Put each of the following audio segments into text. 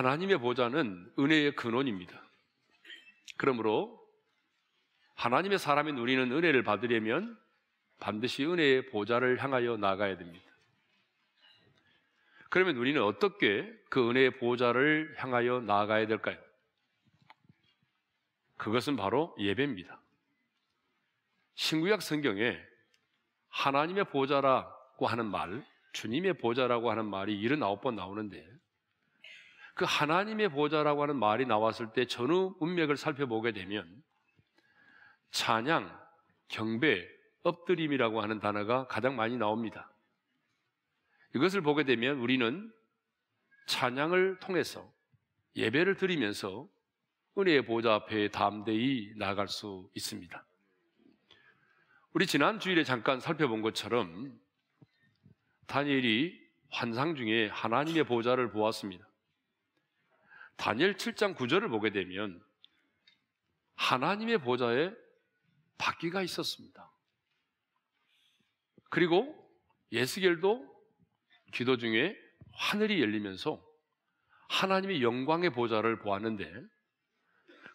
하나님의 보좌는 은혜의 근원입니다. 그러므로 하나님의 사람이누리는 은혜를 받으려면 반드시 은혜의 보좌를 향하여 나가야 됩니다. 그러면 우리는 어떻게 그 은혜의 보좌를 향하여 나아가야 될까요? 그것은 바로 예배입니다. 신구약 성경에 하나님의 보좌라고 하는 말, 주님의 보좌라고 하는 말이 79번 나오는데 그 하나님의 보좌라고 하는 말이 나왔을 때 전후 문맥을 살펴보게 되면 찬양, 경배, 엎드림이라고 하는 단어가 가장 많이 나옵니다. 이것을 보게 되면 우리는 찬양을 통해서 예배를 드리면서 은혜의 보좌 앞에 담대히 나갈수 있습니다. 우리 지난 주일에 잠깐 살펴본 것처럼 다니엘이 환상 중에 하나님의 보좌를 보았습니다. 다니엘 7장 9절을 보게 되면 하나님의 보좌에 바퀴가 있었습니다. 그리고 예수겔도 기도 중에 하늘이 열리면서 하나님의 영광의 보좌를 보았는데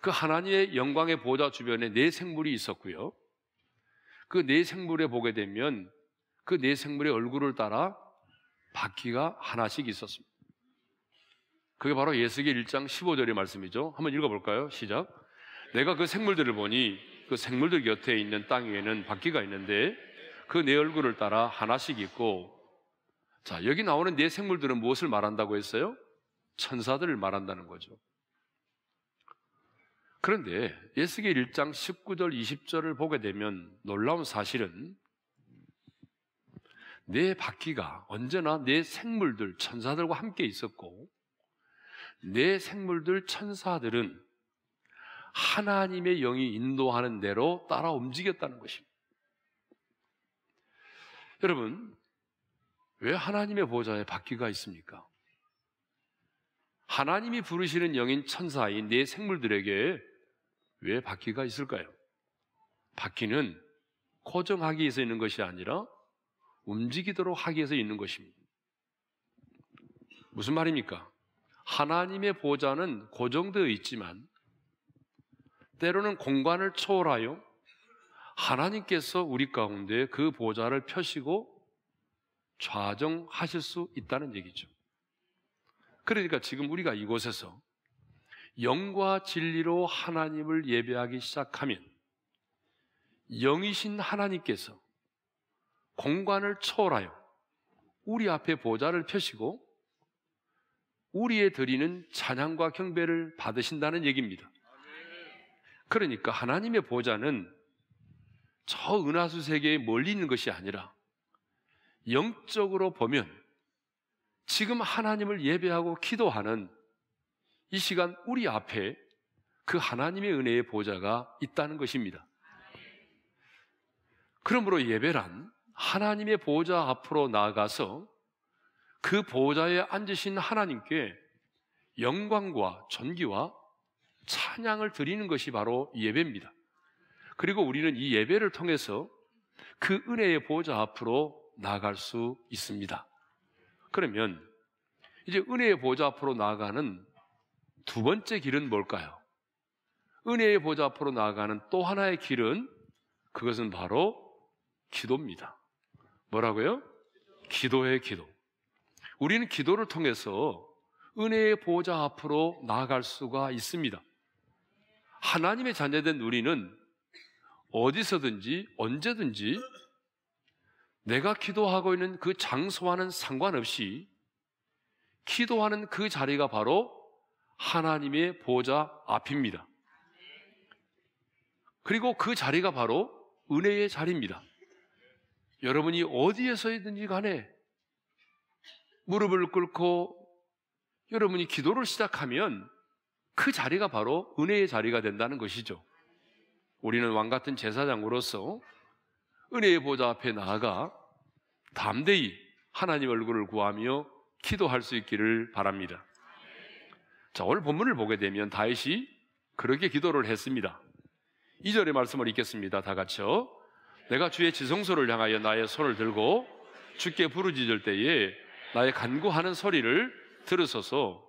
그 하나님의 영광의 보좌 주변에 네 생물이 있었고요. 그 네 생물에 보게 되면 그 네 생물의 얼굴을 따라 바퀴가 하나씩 있었습니다. 그게 바로 예수기 1장 15절의 말씀이죠. 한번 읽어볼까요? 시작. 내가 그 생물들을 보니 그 생물들 곁에 있는 땅 위에는 바퀴가 있는데 그 네 얼굴을 따라 하나씩 있고 자, 여기 나오는 네 생물들은 무엇을 말한다고 했어요? 천사들을 말한다는 거죠. 그런데 예수기 1장 19절, 20절을 보게 되면 놀라운 사실은 네 바퀴가 언제나 네 생물들, 천사들과 함께 있었고 내 생물들 천사들은 하나님의 영이 인도하는 대로 따라 움직였다는 것입니다. 여러분, 왜 하나님의 보좌에 바퀴가 있습니까? 하나님이 부르시는 영인 천사인 내 생물들에게 왜 바퀴가 있을까요? 바퀴는 고정하기 위해서 있는 것이 아니라 움직이도록 하기 위해서 있는 것입니다. 무슨 말입니까? 하나님의 보좌는 고정되어 있지만 때로는 공간을 초월하여 하나님께서 우리 가운데 그 보좌를 펴시고 좌정하실 수 있다는 얘기죠. 그러니까 지금 우리가 이곳에서 영과 진리로 하나님을 예배하기 시작하면 영이신 하나님께서 공간을 초월하여 우리 앞에 보좌를 펴시고 우리의 드리는 찬양과 경배를 받으신다는 얘기입니다. 그러니까 하나님의 보좌는 저 은하수 세계에 멀리 있는 것이 아니라 영적으로 보면 지금 하나님을 예배하고 기도하는 이 시간 우리 앞에 그 하나님의 은혜의 보좌가 있다는 것입니다. 그러므로 예배란 하나님의 보좌 앞으로 나아가서 그 보좌에 앉으신 하나님께 영광과 전기와 찬양을 드리는 것이 바로 예배입니다. 그리고 우리는 이 예배를 통해서 그 은혜의 보좌 앞으로 나아갈 수 있습니다. 그러면 이제 은혜의 보좌 앞으로 나아가는 두 번째 길은 뭘까요? 은혜의 보좌 앞으로 나아가는 또 하나의 길은 그것은 바로 기도입니다. 뭐라고요? 기도의 기도. 우리는 기도를 통해서 은혜의 보호자 앞으로 나아갈 수가 있습니다. 하나님의 자녀된 우리는 어디서든지 언제든지 내가 기도하고 있는 그 장소와는 상관없이 기도하는 그 자리가 바로 하나님의 보호자 앞입니다. 그리고 그 자리가 바로 은혜의 자리입니다. 여러분이 어디에서든지 간에 무릎을 꿇고 여러분이 기도를 시작하면 그 자리가 바로 은혜의 자리가 된다는 것이죠. 우리는 왕 같은 제사장으로서 은혜의 보좌 앞에 나아가 담대히 하나님 얼굴을 구하며 기도할 수 있기를 바랍니다. 자, 오늘 본문을 보게 되면 다윗이 그렇게 기도를 했습니다. 2절의 말씀을 읽겠습니다. 다 같이요. 내가 주의 지성소를 향하여 나의 손을 들고 주께 부르짖을 때에 나의 간구하는 소리를 들으소서.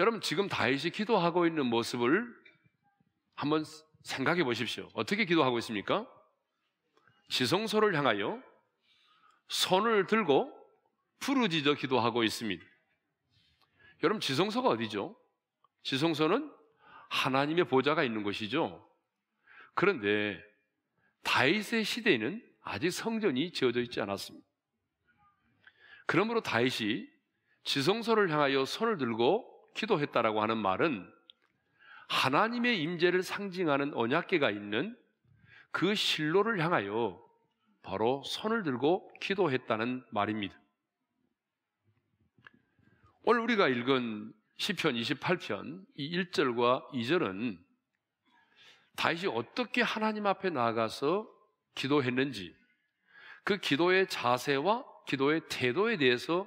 여러분 지금 다윗이 기도하고 있는 모습을 한번 생각해 보십시오. 어떻게 기도하고 있습니까? 지성소를 향하여 손을 들고 부르짖어 기도하고 있습니다. 여러분 지성소가 어디죠? 지성소는 하나님의 보좌가 있는 곳이죠. 그런데 다윗의 시대에는 아직 성전이 지어져 있지 않았습니다. 그러므로 다윗이 지성소를 향하여 손을 들고 기도했다라고 하는 말은 하나님의 임재를 상징하는 언약계가 있는 그 실로를 향하여 바로 손을 들고 기도했다는 말입니다. 오늘 우리가 읽은 시편 28편 이 1절과 2절은 다시 어떻게 하나님 앞에 나아가서 기도했는지 그 기도의 자세와 기도의 태도에 대해서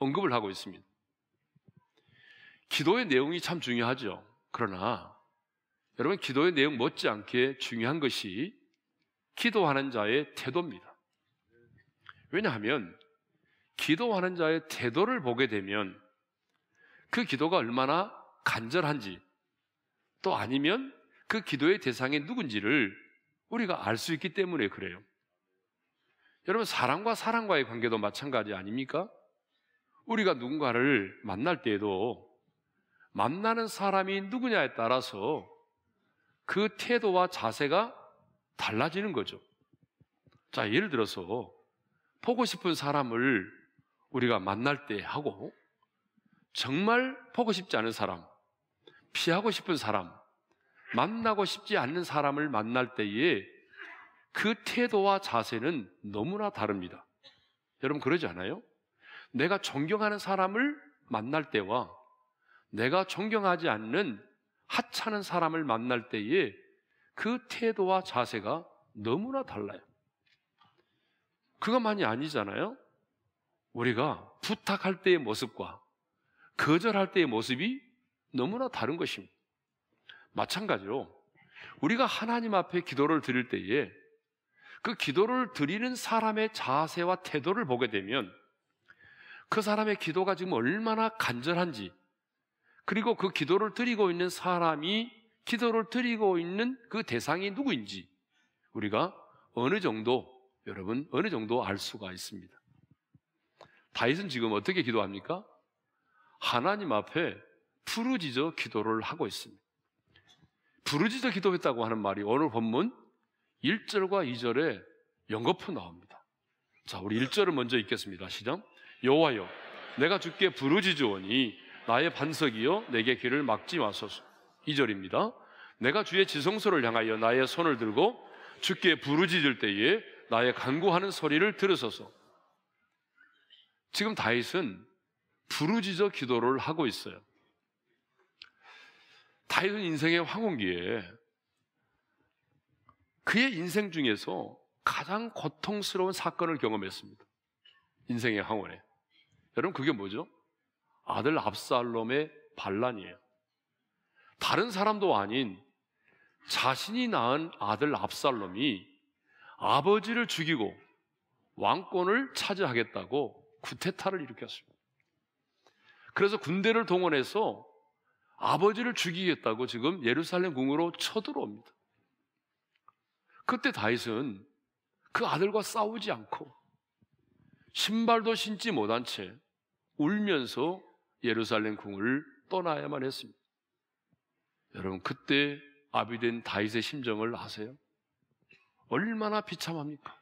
언급을 하고 있습니다. 기도의 내용이 참 중요하죠. 그러나 여러분 기도의 내용 못지않게 중요한 것이 기도하는 자의 태도입니다. 왜냐하면 기도하는 자의 태도를 보게 되면 그 기도가 얼마나 간절한지 또 아니면 그 기도의 대상이 누군지를 우리가 알 수 있기 때문에 그래요. 여러분, 사람과 사람과의 관계도 마찬가지 아닙니까? 우리가 누군가를 만날 때에도 만나는 사람이 누구냐에 따라서 그 태도와 자세가 달라지는 거죠. 자, 예를 들어서 보고 싶은 사람을 우리가 만날 때 하고 정말 보고 싶지 않은 사람, 피하고 싶은 사람, 만나고 싶지 않는 사람을 만날 때에 그 태도와 자세는 너무나 다릅니다. 여러분 그러지 않아요? 내가 존경하는 사람을 만날 때와 내가 존경하지 않는 하찮은 사람을 만날 때에 그 태도와 자세가 너무나 달라요. 그것만이 아니잖아요. 우리가 부탁할 때의 모습과 거절할 때의 모습이 너무나 다른 것입니다. 마찬가지로 우리가 하나님 앞에 기도를 드릴 때에 그 기도를 드리는 사람의 자세와 태도를 보게 되면 그 사람의 기도가 지금 얼마나 간절한지 그리고 그 기도를 드리고 있는 사람이 기도를 드리고 있는 그 대상이 누구인지 우리가 어느 정도 여러분 어느 정도 알 수가 있습니다. 다윗은 지금 어떻게 기도합니까? 하나님 앞에 부르짖어 기도를 하고 있습니다. 부르짖어 기도했다고 하는 말이 오늘 본문 1절과 2절에 연거푸 나옵니다. 자, 우리 1절을 먼저 읽겠습니다. 시작. 여호와여, 내가 주께 부르짖으오니 나의 반석이여 내게 길을 막지 마소서. 2절입니다. 내가 주의 지성소를 향하여 나의 손을 들고 주께 부르짖을 때에 나의 간구하는 소리를 들으소서. 지금 다윗은 부르짖어 기도를 하고 있어요. 다윗은 인생의 황혼기에 그의 인생 중에서 가장 고통스러운 사건을 경험했습니다. 인생의 항원에. 여러분 그게 뭐죠? 아들 압살롬의 반란이에요. 다른 사람도 아닌 자신이 낳은 아들 압살롬이 아버지를 죽이고 왕권을 차지하겠다고 구테타를 일으켰습니다. 그래서 군대를 동원해서 아버지를 죽이겠다고 지금 예루살렘 궁으로 쳐들어옵니다. 그때 다윗은 그 아들과 싸우지 않고 신발도 신지 못한 채 울면서 예루살렘 궁을 떠나야만 했습니다. 여러분 그때 아비된 다윗의 심정을 아세요? 얼마나 비참합니까?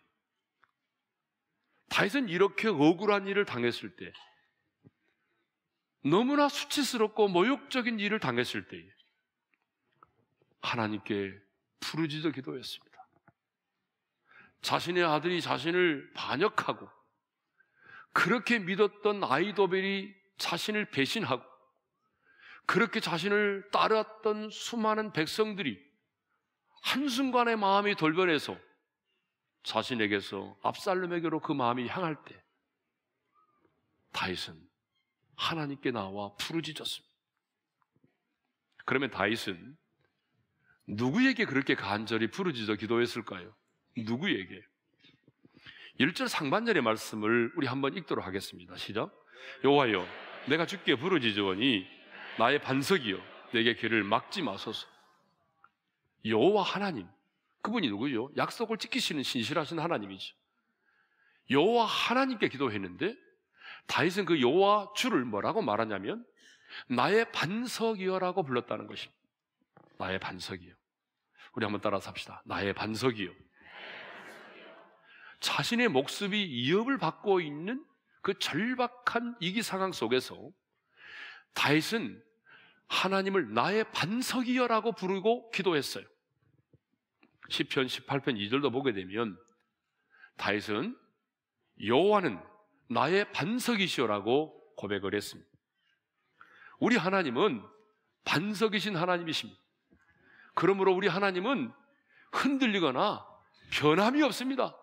다윗은 이렇게 억울한 일을 당했을 때 너무나 수치스럽고 모욕적인 일을 당했을 때 하나님께 부르짖어 기도했습니다. 자신의 아들이 자신을 반역하고 그렇게 믿었던 아이도벨이 자신을 배신하고 그렇게 자신을 따랐던 수많은 백성들이 한순간에 마음이 돌변해서 자신에게서 압살롬에게로 그 마음이 향할 때 다윗은 하나님께 나와 부르짖었습니다. 그러면 다윗은 누구에게 그렇게 간절히 부르짖어 기도했을까요? 누구 에게요 1절 상반절의 말씀을 우리 한번 읽도록 하겠습니다. 시작. 여호와여 내가 주께 부르짖으니 나의 반석이여 내게 길을 막지 마소서. 여호와 하나님 그분이 누구죠? 약속을 지키시는 신실하신 하나님이죠. 여호와 하나님께 기도했는데 다윗은 그 여호와 주를 뭐라고 말하냐면 나의 반석이여라고 불렀다는 것입니다. 나의 반석이여 우리 한번 따라서 합시다. 나의 반석이여 자신의 목숨이 위협을 받고 있는 그 절박한 이기 상황 속에서 다윗은 하나님을 나의 반석이여라고 부르고 기도했어요. 1 0편 18편 2절도 보게 되면 다윗은 여호와는 나의 반석이시여라고 고백을 했습니다. 우리 하나님은 반석이신 하나님이십니다. 그러므로 우리 하나님은 흔들리거나 변함이 없습니다.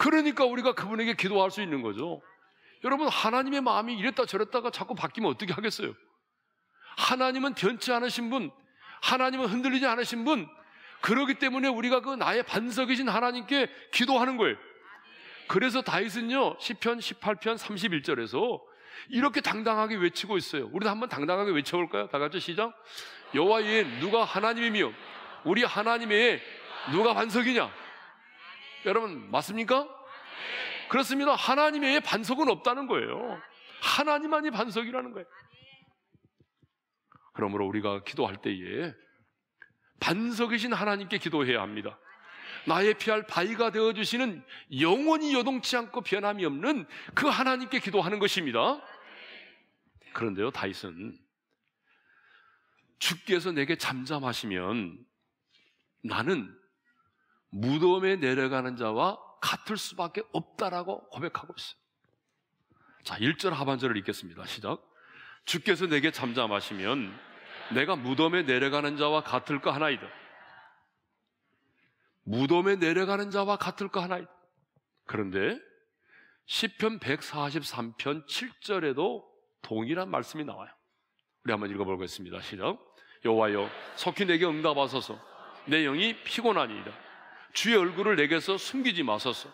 그러니까 우리가 그분에게 기도할 수 있는 거죠. 여러분, 하나님의 마음이 이랬다 저랬다가 자꾸 바뀌면 어떻게 하겠어요? 하나님은 변치 않으신 분, 하나님은 흔들리지 않으신 분, 그러기 때문에 우리가 그 나의 반석이신 하나님께 기도하는 거예요. 그래서 다윗은요, 10편, 18편, 31절에서 이렇게 당당하게 외치고 있어요. 우리도 한번 당당하게 외쳐볼까요? 다 같이 시작. 여호와의 누가 하나님이며 우리 하나님의 누가 반석이냐? 여러분 맞습니까? 그렇습니다. 하나님 의 반석은 없다는 거예요. 하나님만이 반석이라는 거예요. 그러므로 우리가 기도할 때에 반석이신 하나님께 기도해야 합니다. 나의 피할 바위가 되어 주시는 영원히 여동치 않고 변함이 없는 그 하나님께 기도하는 것입니다. 그런데요, 다윗은 주께서 내게 잠잠하시면 나는 무덤에 내려가는 자와 같을 수밖에 없다라고 고백하고 있어요. 자, 1절 하반절을 읽겠습니다. 시작. 주께서 내게 잠잠하시면 내가 무덤에 내려가는 자와 같을까 하나이다. 무덤에 내려가는 자와 같을까 하나이다. 그런데 시편 143편 7절에도 동일한 말씀이 나와요. 우리 한번 읽어보겠습니다. 시작. 여호와여, 속히 내게 응답하소서. 내 영이 피곤하니이다. 주의 얼굴을 내게서 숨기지 마소서.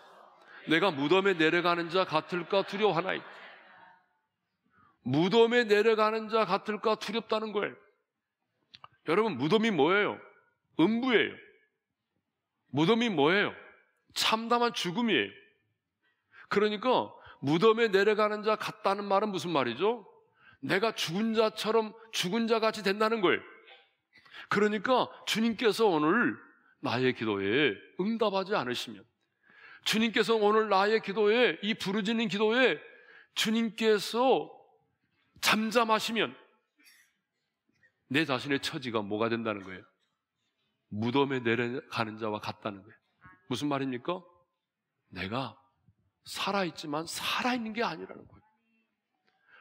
내가 무덤에 내려가는 자 같을까 두려워하나이. 무덤에 내려가는 자 같을까 두렵다는 거예요. 여러분, 무덤이 뭐예요? 음부예요. 무덤이 뭐예요? 참담한 죽음이에요. 그러니까 무덤에 내려가는 자 같다는 말은 무슨 말이죠? 내가 죽은 자처럼 죽은 자 같이 된다는 거예요. 그러니까 주님께서 오늘 나의 기도에 응답하지 않으시면 주님께서 오늘 나의 기도에 이 부르짖는 기도에 주님께서 잠잠하시면 내 자신의 처지가 뭐가 된다는 거예요? 무덤에 내려가는 자와 같다는 거예요. 무슨 말입니까? 내가 살아있지만 살아있는 게 아니라는 거예요.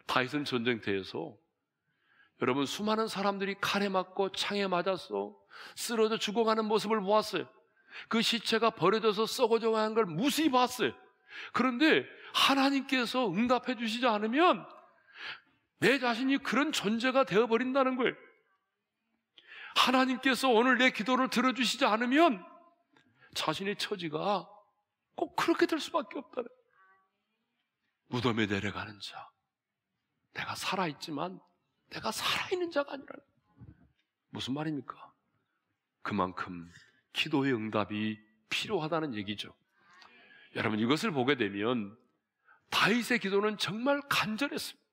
다이슨 전쟁터에서 여러분 수많은 사람들이 칼에 맞고 창에 맞았어 쓰러져 죽어가는 모습을 보았어요. 그 시체가 버려져서 썩어져 가는 걸 무수히 봤어요. 그런데 하나님께서 응답해 주시지 않으면 내 자신이 그런 존재가 되어버린다는 거예요. 하나님께서 오늘 내 기도를 들어주시지 않으면 자신의 처지가 꼭 그렇게 될 수밖에 없다는 거예요. 무덤에 내려가는 자. 내가 살아있지만 내가 살아있는 자가 아니라 무슨 말입니까? 그만큼 기도의 응답이 필요하다는 얘기죠. 여러분 이것을 보게 되면 다윗의 기도는 정말 간절했습니다.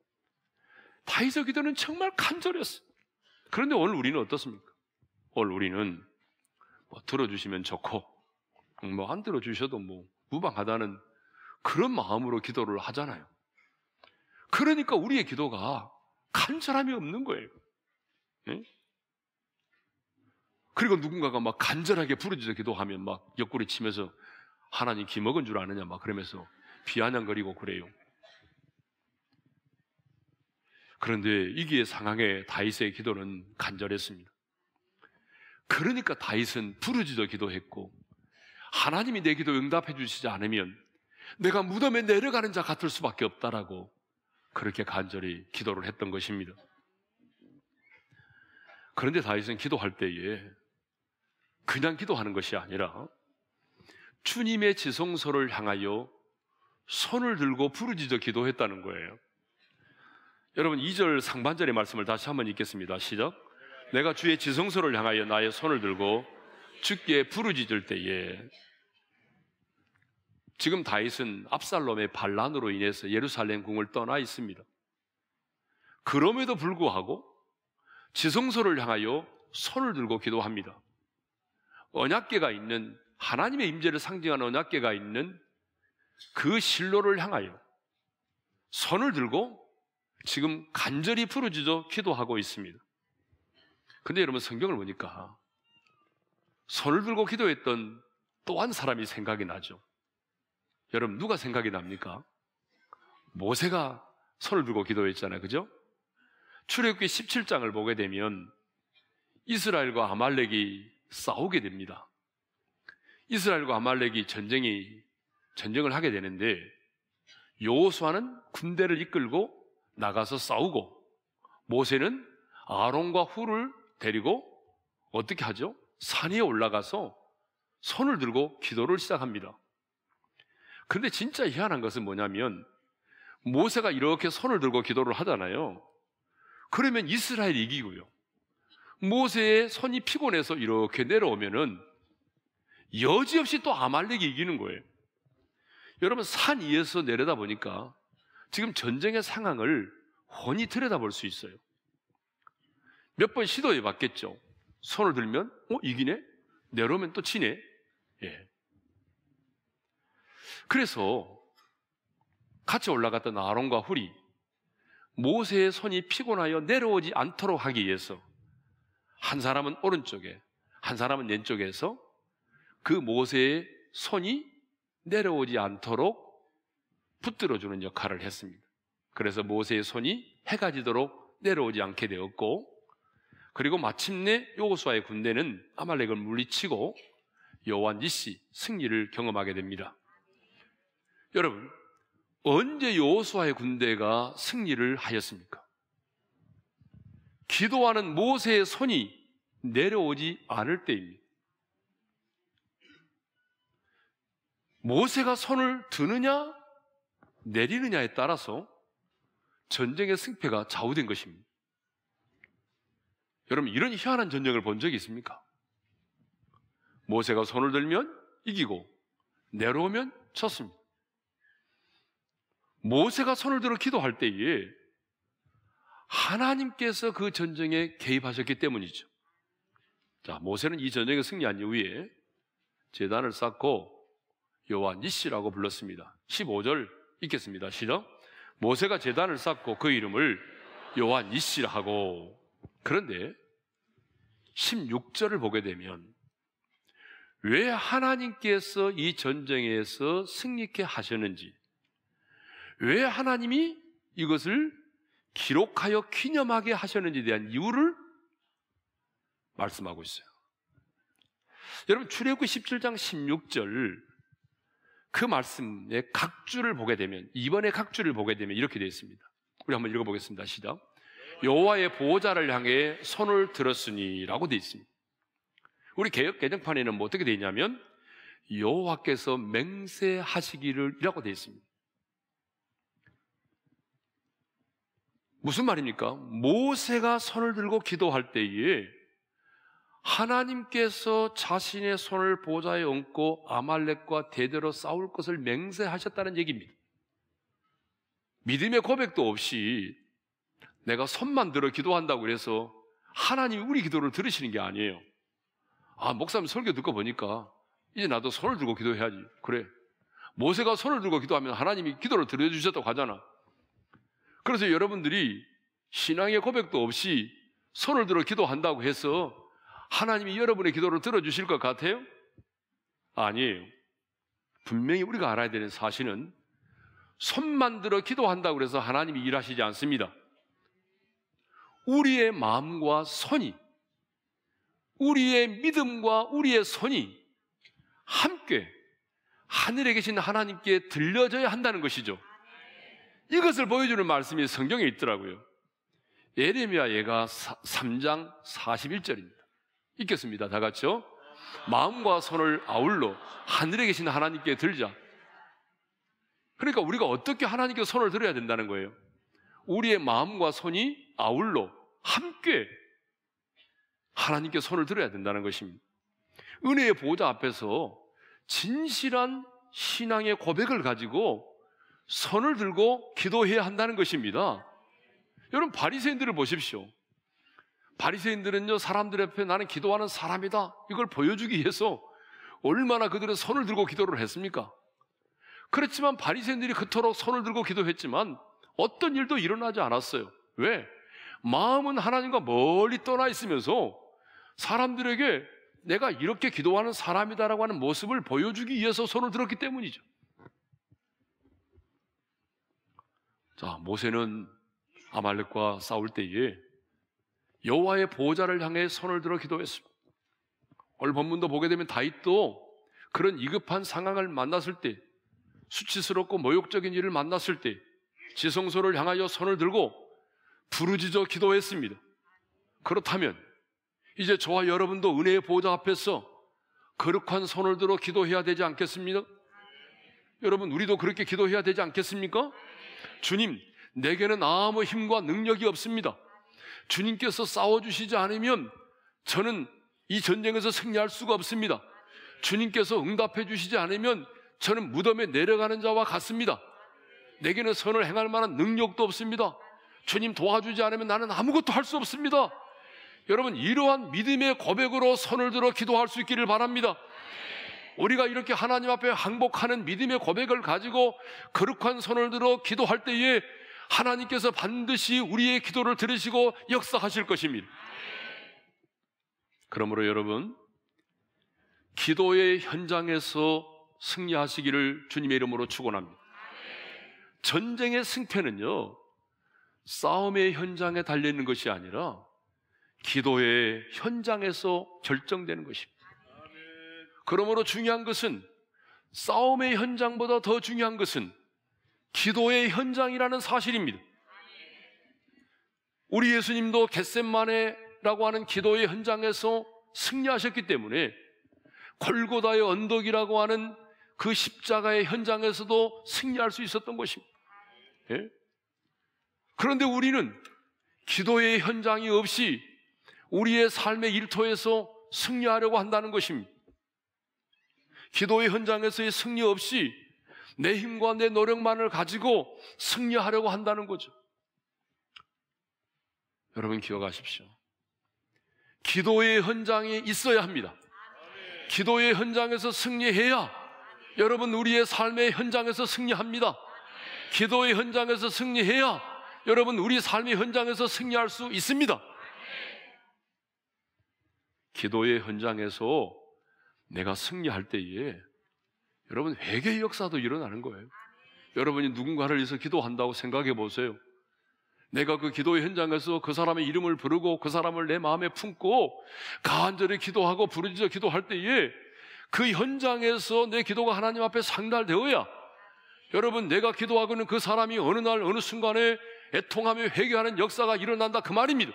다윗의 기도는 정말 간절했어요. 그런데 오늘 우리는 어떻습니까? 오늘 우리는 뭐 들어주시면 좋고 뭐 안 들어주셔도 뭐 무방하다는 그런 마음으로 기도를 하잖아요. 그러니까 우리의 기도가 간절함이 없는 거예요. 네? 그리고 누군가가 막 간절하게 부르짖어 기도하면 막 옆구리 치면서 하나님 기먹은 줄 아느냐 막 그러면서 비아냥거리고 그래요. 그런데 이기의 상황에 다윗의 기도는 간절했습니다. 그러니까 다윗은 부르짖어 기도했고 하나님이 내 기도 응답해 주시지 않으면 내가 무덤에 내려가는 자 같을 수밖에 없다라고 그렇게 간절히 기도를 했던 것입니다. 그런데 다윗은 기도할 때에 그냥 기도하는 것이 아니라 주님의 지성소를 향하여 손을 들고 부르짖어 기도했다는 거예요. 여러분 2절 상반절의 말씀을 다시 한번 읽겠습니다. 시작. 내가 주의 지성소를 향하여 나의 손을 들고 주께 부르짖을 때에 지금 다윗은 압살롬의 반란으로 인해서 예루살렘 궁을 떠나 있습니다. 그럼에도 불구하고 지성소를 향하여 손을 들고 기도합니다. 언약계가 있는 하나님의 임재를 상징하는 언약계가 있는 그 실로를 향하여 손을 들고 지금 간절히 부르짖어 기도하고 있습니다. 근데 여러분 성경을 보니까 손을 들고 기도했던 또 한 사람이 생각이 나죠. 여러분 누가 생각이 납니까? 모세가 손을 들고 기도했잖아요. 그죠? 출애굽기 17장을 보게 되면 이스라엘과 아말렉이 싸우게 됩니다. 이스라엘과 아말렉이 전쟁이 전쟁을 하게 되는데 여호수아는 군대를 이끌고 나가서 싸우고 모세는 아론과 후를 데리고 어떻게 하죠? 산 위에 올라가서 손을 들고 기도를 시작합니다. 근데 진짜 희한한 것은 뭐냐면 모세가 이렇게 손을 들고 기도를 하잖아요. 그러면 이스라엘이 이기고요. 모세의 손이 피곤해서 이렇게 내려오면은 여지없이 또 아말렉이 이기는 거예요. 여러분 산 위에서 내려다 보니까 지금 전쟁의 상황을 훤히 들여다볼 수 있어요. 몇 번 시도해 봤겠죠. 손을 들면 어 이기네. 내려오면 또 치네. 예. 그래서 같이 올라갔던 아론과 훌이 모세의 손이 피곤하여 내려오지 않도록 하기 위해서 한 사람은 오른쪽에, 한 사람은 왼쪽에서 그 모세의 손이 내려오지 않도록 붙들어주는 역할을 했습니다. 그래서 모세의 손이 해가 지도록 내려오지 않게 되었고, 그리고 마침내 요고수아의 군대는 아말렉을 물리치고 여호와 니시 승리를 경험하게 됩니다. 여러분, 언제 요호수아의 군대가 승리를 하였습니까? 기도하는 모세의 손이 내려오지 않을 때입니다. 모세가 손을 드느냐 내리느냐에 따라서 전쟁의 승패가 좌우된 것입니다. 여러분 이런 희한한 전쟁을 본 적이 있습니까? 모세가 손을 들면 이기고 내려오면 쳤습니다. 모세가 손을 들어 기도할 때에 하나님께서 그 전쟁에 개입하셨기 때문이죠. 자, 모세는 이 전쟁에 승리한 이후에 재단을 쌓고 여호와 니시라고 불렀습니다. 15절 읽겠습니다. 시작. 모세가 재단을 쌓고 그 이름을 여호와 니시라 하고 그런데 16절을 보게 되면 왜 하나님께서 이 전쟁에서 승리케 하셨는지 왜 하나님이 이것을 기록하여 기념하게 하셨는지에 대한 이유를 말씀하고 있어요. 여러분 출애굽기 17장 16절 그 말씀의 각주를 보게 되면 이번에 각주를 보게 되면 이렇게 되어 있습니다. 우리 한번 읽어 보겠습니다. 시작. 여호와의 보호자를 향해 손을 들었으니라고 되어 있습니다. 우리 개혁 개정판에는 뭐 어떻게 되어 있냐면 여호와께서 맹세하시기를이라고 되어 있습니다. 무슨 말입니까? 모세가 손을 들고 기도할 때에 하나님께서 자신의 손을 보좌에 얹고 아말렉과 대대로 싸울 것을 맹세하셨다는 얘기입니다. 믿음의 고백도 없이 내가 손만 들어 기도한다고 해서 하나님이 우리 기도를 들으시는 게 아니에요. 아, 목사님 설교 듣고 보니까 이제 나도 손을 들고 기도해야지. 그래. 모세가 손을 들고 기도하면 하나님이 기도를 들어주셨다고 하잖아. 그래서 여러분들이 신앙의 고백도 없이 손을 들어 기도한다고 해서 하나님이 여러분의 기도를 들어주실 것 같아요? 아니에요. 분명히 우리가 알아야 되는 사실은 손만 들어 기도한다고 해서 하나님이 일하시지 않습니다. 우리의 마음과 손이, 우리의 믿음과 우리의 손이 함께 하늘에 계신 하나님께 들려져야 한다는 것이죠. 이것을 보여주는 말씀이 성경에 있더라고요. 예레미야 예가 3장 41절입니다. 읽겠습니다. 다 같이요. 마음과 손을 아울러 하늘에 계신 하나님께 들자. 그러니까 우리가 어떻게 하나님께 손을 들어야 된다는 거예요. 우리의 마음과 손이 아울러 함께 하나님께 손을 들어야 된다는 것입니다. 은혜의 보좌 앞에서 진실한 신앙의 고백을 가지고 손을 들고 기도해야 한다는 것입니다. 여러분 바리새인들을 보십시오. 바리새인들은요 사람들 앞에 나는 기도하는 사람이다 이걸 보여주기 위해서 얼마나 그들은 손을 들고 기도를 했습니까? 그렇지만 바리새인들이 그토록 손을 들고 기도했지만 어떤 일도 일어나지 않았어요. 왜? 마음은 하나님과 멀리 떠나 있으면서 사람들에게 내가 이렇게 기도하는 사람이다라고 하는 모습을 보여주기 위해서 손을 들었기 때문이죠. 자, 모세는 아말렉과 싸울 때에 여호와의 보호자를 향해 손을 들어 기도했습니다. 오늘 본문도 보게 되면 다윗도 그런 위급한 상황을 만났을 때 수치스럽고 모욕적인 일을 만났을 때 지성소를 향하여 손을 들고 부르짖어 기도했습니다. 그렇다면 이제 저와 여러분도 은혜의 보호자 앞에서 거룩한 손을 들어 기도해야 되지 않겠습니까? 여러분 우리도 그렇게 기도해야 되지 않겠습니까? 주님, 내게는 아무 힘과 능력이 없습니다. 주님께서 싸워주시지 않으면 저는 이 전쟁에서 승리할 수가 없습니다. 주님께서 응답해 주시지 않으면 저는 무덤에 내려가는 자와 같습니다. 내게는 선을 행할 만한 능력도 없습니다. 주님 도와주지 않으면 나는 아무것도 할 수 없습니다. 여러분, 이러한 믿음의 고백으로 선을 들어 기도할 수 있기를 바랍니다. 우리가 이렇게 하나님 앞에 항복하는 믿음의 고백을 가지고 거룩한 손을 들어 기도할 때에 하나님께서 반드시 우리의 기도를 들으시고 역사하실 것입니다. 그러므로 여러분, 기도의 현장에서 승리하시기를 주님의 이름으로 축원합니다. 전쟁의 승패는요, 싸움의 현장에 달려있는 것이 아니라 기도의 현장에서 결정되는 것입니다. 그러므로 중요한 것은 싸움의 현장보다 더 중요한 것은 기도의 현장이라는 사실입니다. 우리 예수님도 겟셋만에라고 하는 기도의 현장에서 승리하셨기 때문에 골고다의 언덕이라고 하는 그 십자가의 현장에서도 승리할 수 있었던 것입니다. 예? 그런데 우리는 기도의 현장이 없이 우리의 삶의 일터에서 승리하려고 한다는 것입니다. 기도의 현장에서의 승리 없이 내 힘과 내 노력만을 가지고 승리하려고 한다는 거죠. 여러분 기억하십시오. 기도의 현장에 있어야 합니다. 기도의 현장에서 승리해야 여러분 우리의 삶의 현장에서 승리합니다. 기도의 현장에서 승리해야 여러분 우리 삶의 현장에서 승리할 수 있습니다. 기도의 현장에서 내가 승리할 때에 여러분 회개의 역사도 일어나는 거예요. 여러분이 누군가를 위해서 기도한다고 생각해 보세요. 내가 그 기도 의 현장에서 그 사람의 이름을 부르고 그 사람을 내 마음에 품고 간절히 기도하고 부르짖어 기도할 때에 그 현장에서 내 기도가 하나님 앞에 상달되어야 여러분 내가 기도하고는 있그 사람이 어느 날 어느 순간에 애통하며 회개하는 역사가 일어난다 그 말입니다.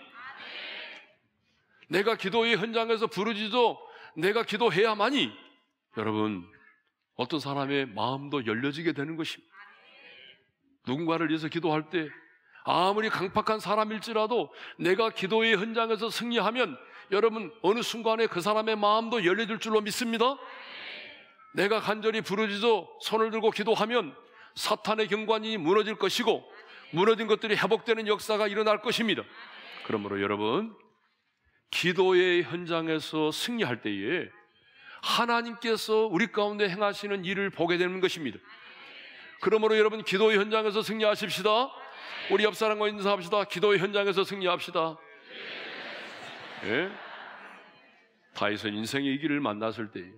내가 기도의 현장에서 부르짖어 내가 기도해야만이 여러분 어떤 사람의 마음도 열려지게 되는 것입니다. 누군가를 위해서 기도할 때 아무리 강팍한 사람일지라도 내가 기도의 현장에서 승리하면 여러분 어느 순간에 그 사람의 마음도 열려질 줄로 믿습니다. 내가 간절히 부르짖어 손을 들고 기도하면 사탄의 경관이 무너질 것이고 무너진 것들이 회복되는 역사가 일어날 것입니다. 그러므로 여러분 기도의 현장에서 승리할 때에 하나님께서 우리 가운데 행하시는 일을 보게 되는 것입니다. 그러므로 여러분 기도의 현장에서 승리하십시다. 우리 옆 사람과 인사합시다. 기도의 현장에서 승리합시다. 예? 다윗은 인생의 이기를 만났을 때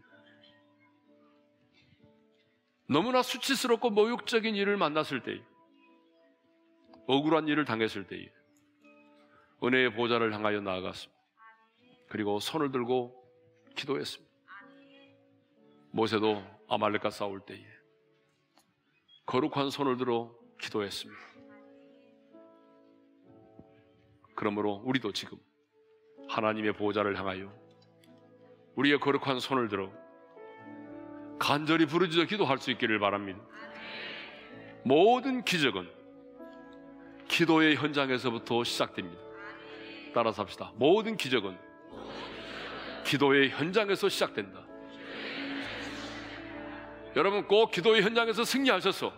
너무나 수치스럽고 모욕적인 일을 만났을 때 억울한 일을 당했을 때 은혜의 보좌를 향하여 나아갔습니다. 그리고 손을 들고 기도했습니다. 모세도 아말렉과 싸울 때에 거룩한 손을 들어 기도했습니다. 그러므로 우리도 지금 하나님의 보호자를 향하여 우리의 거룩한 손을 들어 간절히 부르짖어 기도할 수 있기를 바랍니다. 모든 기적은 기도의 현장에서부터 시작됩니다. 따라서 합시다. 모든 기적은 기도의 현장에서 시작된다. 여러분 꼭 기도의 현장에서 승리하셔서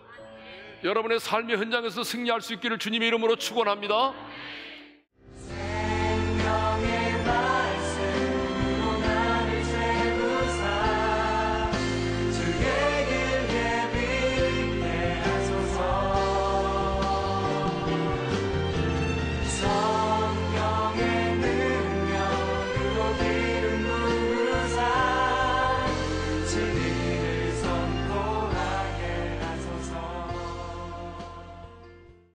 여러분의 삶의 현장에서 승리할 수 있기를 주님의 이름으로 축원합니다.